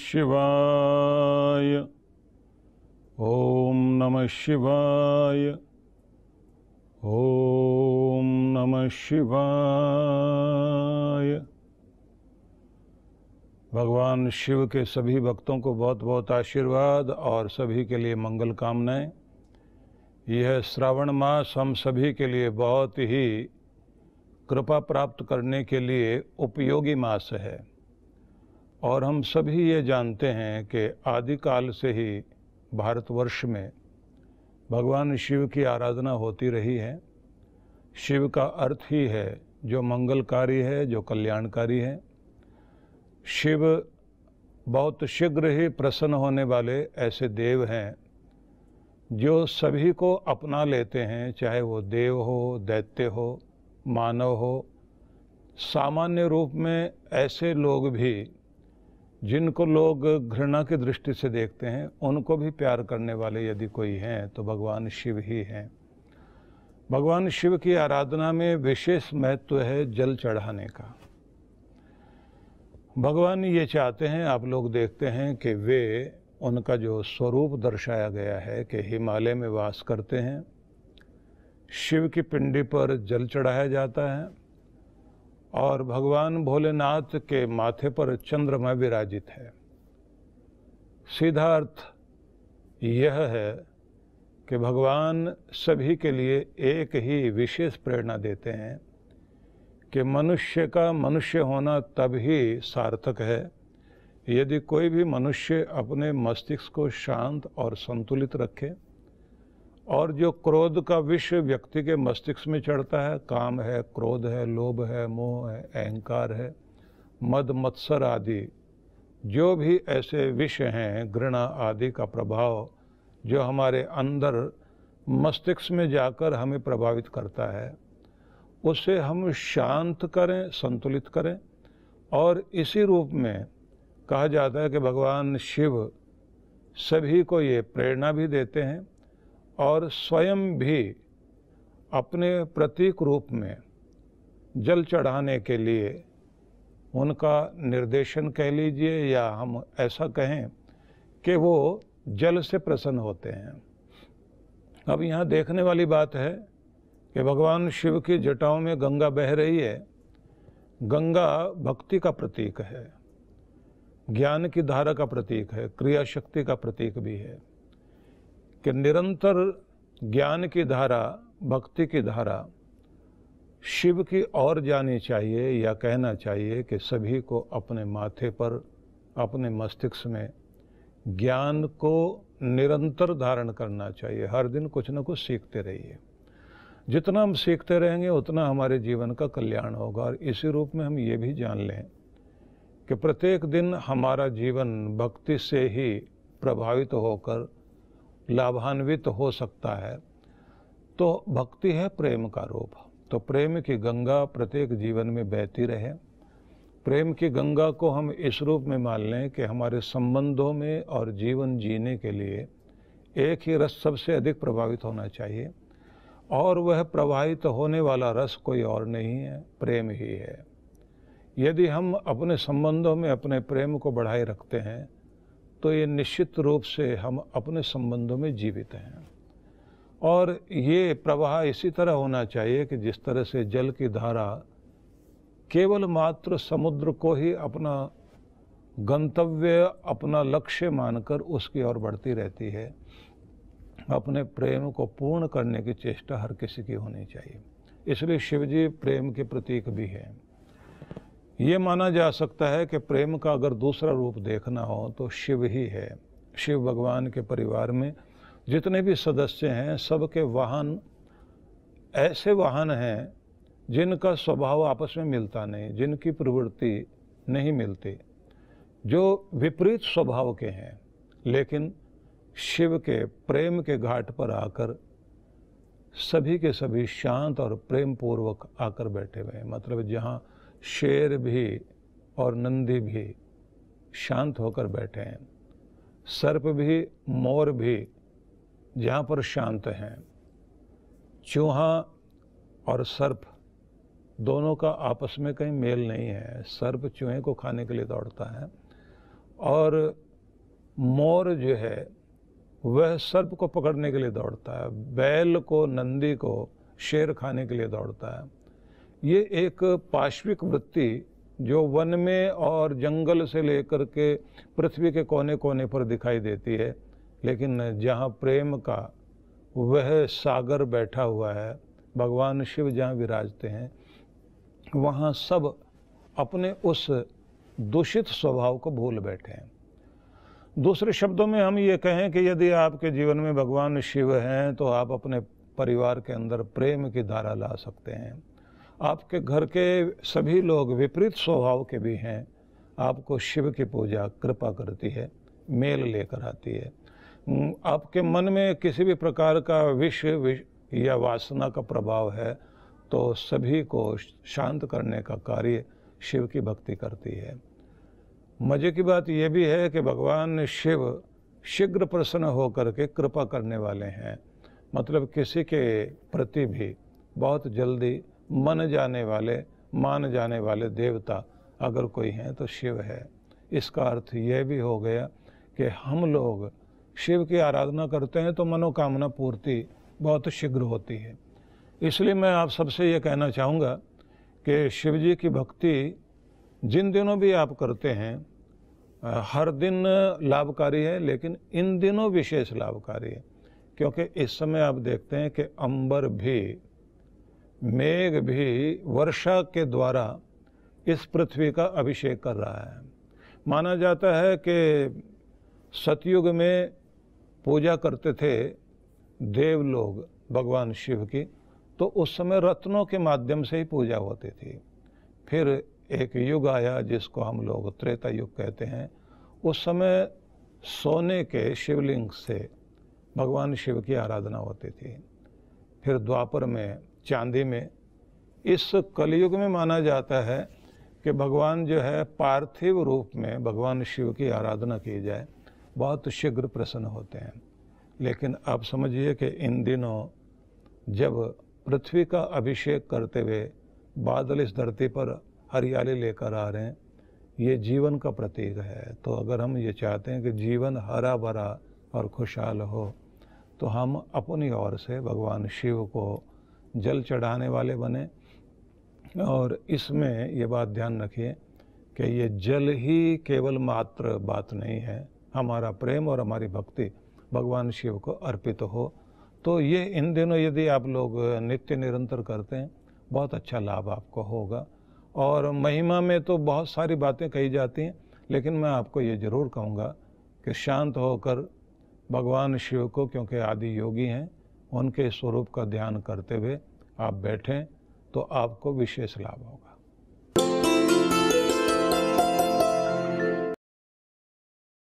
शिवाय ओम नमः शिवाय ओम नमः शिवाय भगवान शिव के सभी भक्तों को बहुत बहुत आशीर्वाद और सभी के लिए मंगल कामनाएं यह श्रावण मास हम सभी के लिए बहुत ही कृपा प्राप्त करने के लिए उपयोगी मास है और हम सभी ये जानते हैं कि आदिकाल से ही भारतवर्ष में भगवान शिव की आराधना होती रही है शिव का अर्थ ही है जो मंगलकारी है जो कल्याणकारी है शिव बहुत शीघ्र ही प्रसन्न होने वाले ऐसे देव हैं जो सभी को अपना लेते हैं चाहे वो देव हो दैत्य हो मानव हो सामान्य रूप में ऐसे लोग भी जिनको लोग घृणा की दृष्टि से देखते हैं उनको भी प्यार करने वाले यदि कोई हैं तो भगवान शिव ही हैं भगवान शिव की आराधना में विशेष महत्व है जल चढ़ाने का भगवान ये चाहते हैं आप लोग देखते हैं कि वे उनका जो स्वरूप दर्शाया गया है कि हिमालय में वास करते हैं शिव की पिंडी पर जल चढ़ाया जाता है और भगवान भोलेनाथ के माथे पर चंद्रमा विराजित है सिद्धार्थ यह है कि भगवान सभी के लिए एक ही विशेष प्रेरणा देते हैं कि मनुष्य का मनुष्य होना तभी सार्थक है यदि कोई भी मनुष्य अपने मस्तिष्क को शांत और संतुलित रखे और जो क्रोध का विष व्यक्ति के मस्तिष्क में चढ़ता है काम है क्रोध है लोभ है मोह है अहंकार है मद मत्सर आदि जो भी ऐसे विष हैं घृणा आदि का प्रभाव जो हमारे अंदर मस्तिष्क में जाकर हमें प्रभावित करता है उसे हम शांत करें संतुलित करें और इसी रूप में कहा जाता है कि भगवान शिव सभी को ये प्रेरणा भी देते हैं और स्वयं भी अपने प्रतीक रूप में जल चढ़ाने के लिए उनका निर्देशन कह लीजिए या हम ऐसा कहें कि वो जल से प्रसन्न होते हैं अब यहाँ देखने वाली बात है कि भगवान शिव की जटाओं में गंगा बह रही है गंगा भक्ति का प्रतीक है ज्ञान की धारा का प्रतीक है क्रिया शक्ति का प्रतीक भी है कि निरंतर ज्ञान की धारा भक्ति की धारा शिव की ओर जानी चाहिए या कहना चाहिए कि सभी को अपने माथे पर अपने मस्तिष्क में ज्ञान को निरंतर धारण करना चाहिए हर दिन कुछ ना कुछ सीखते रहिए जितना हम सीखते रहेंगे उतना हमारे जीवन का कल्याण होगा और इसी रूप में हम ये भी जान लें कि प्रत्येक दिन हमारा जीवन भक्ति से ही प्रभावित होकर लाभान्वित हो सकता है तो भक्ति है प्रेम का रूप तो प्रेम की गंगा प्रत्येक जीवन में बहती रहे प्रेम की गंगा को हम इस रूप में मान लें कि हमारे संबंधों में और जीवन जीने के लिए एक ही रस सबसे अधिक प्रभावित होना चाहिए और वह प्रभावित होने वाला रस कोई और नहीं है प्रेम ही है यदि हम अपने संबंधों में अपने प्रेम को बढ़ाए रखते हैं तो ये निश्चित रूप से हम अपने संबंधों में जीवित हैं और ये प्रवाह इसी तरह होना चाहिए कि जिस तरह से जल की धारा केवल मात्र समुद्र को ही अपना गंतव्य अपना लक्ष्य मानकर उसकी ओर बढ़ती रहती है अपने प्रेम को पूर्ण करने की चेष्टा हर किसी की होनी चाहिए इसलिए शिवजी प्रेम के प्रतीक भी हैं ये माना जा सकता है कि प्रेम का अगर दूसरा रूप देखना हो तो शिव ही है शिव भगवान के परिवार में जितने भी सदस्य हैं सबके वाहन ऐसे वाहन हैं जिनका स्वभाव आपस में मिलता नहीं जिनकी प्रवृत्ति नहीं मिलती जो विपरीत स्वभाव के हैं लेकिन शिव के प्रेम के घाट पर आकर सभी के सभी शांत और प्रेम पूर्वक आकर बैठे हुए हैं मतलब जहाँ शेर भी और नंदी भी शांत होकर बैठे हैं सर्प भी मोर भी जहाँ पर शांत हैं चूहा और सर्प दोनों का आपस में कहीं मेल नहीं है सर्प चूहे को खाने के लिए दौड़ता है और मोर जो है वह सर्प को पकड़ने के लिए दौड़ता है बैल को नंदी को शेर खाने के लिए दौड़ता है ये एक पाश्विक वृत्ति जो वन में और जंगल से लेकर के पृथ्वी के कोने कोने पर दिखाई देती है लेकिन जहाँ प्रेम का वह सागर बैठा हुआ है भगवान शिव जहाँ विराजते हैं वहाँ सब अपने उस दूषित स्वभाव को भूल बैठे हैं दूसरे शब्दों में हम ये कहें कि यदि आपके जीवन में भगवान शिव हैं तो आप अपने परिवार के अंदर प्रेम की धारा ला सकते हैं आपके घर के सभी लोग विपरीत स्वभाव के भी हैं आपको शिव की पूजा कृपा करती है मेल लेकर आती है हम्म, आपके मन में किसी भी प्रकार का विष, या वासना का प्रभाव है तो सभी को शांत करने का कार्य शिव की भक्ति करती है मज़े की बात यह भी है कि भगवान शिव शीघ्र प्रसन्न होकर के कृपा करने वाले हैं मतलब किसी के प्रति भी बहुत जल्दी मन जाने वाले मान जाने वाले देवता अगर कोई हैं तो शिव है इसका अर्थ यह भी हो गया कि हम लोग शिव की आराधना करते हैं तो मनोकामना पूर्ति बहुत शीघ्र होती है इसलिए मैं आप सबसे ये कहना चाहूँगा कि शिव जी की भक्ति जिन दिनों भी आप करते हैं हर दिन लाभकारी है लेकिन इन दिनों विशेष लाभकारी है क्योंकि इस समय आप देखते हैं कि अंबर भी मेघ भी वर्षा के द्वारा इस पृथ्वी का अभिषेक कर रहा है माना जाता है कि सतयुग में पूजा करते थे देव लोग भगवान शिव की तो उस समय रत्नों के माध्यम से ही पूजा होती थी फिर एक युग आया जिसको हम लोग त्रेता युग कहते हैं उस समय सोने के शिवलिंग से भगवान शिव की आराधना होती थी फिर द्वापर में चांदी में इस कलयुग में माना जाता है कि भगवान जो है पार्थिव रूप में भगवान शिव की आराधना की जाए बहुत शीघ्र प्रसन्न होते हैं लेकिन आप समझिए कि इन दिनों जब पृथ्वी का अभिषेक करते हुए बादल इस धरती पर हरियाली लेकर आ रहे हैं ये जीवन का प्रतीक है तो अगर हम ये चाहते हैं कि जीवन हरा भरा और खुशहाल हो तो हम अपनी ओर से भगवान शिव को जल चढ़ाने वाले बने और इसमें ये बात ध्यान रखिए कि ये जल ही केवल मात्र बात नहीं है हमारा प्रेम और हमारी भक्ति भगवान शिव को अर्पित हो तो ये इन दिनों यदि आप लोग नित्य निरंतर करते हैं बहुत अच्छा लाभ आपको होगा और महिमा में तो बहुत सारी बातें कही जाती हैं लेकिन मैं आपको ये ज़रूर कहूँगा कि शांत होकर भगवान शिव को क्योंकि आदि योगी हैं उनके स्वरूप का ध्यान करते हुए आप बैठें तो आपको विशेष लाभ होगा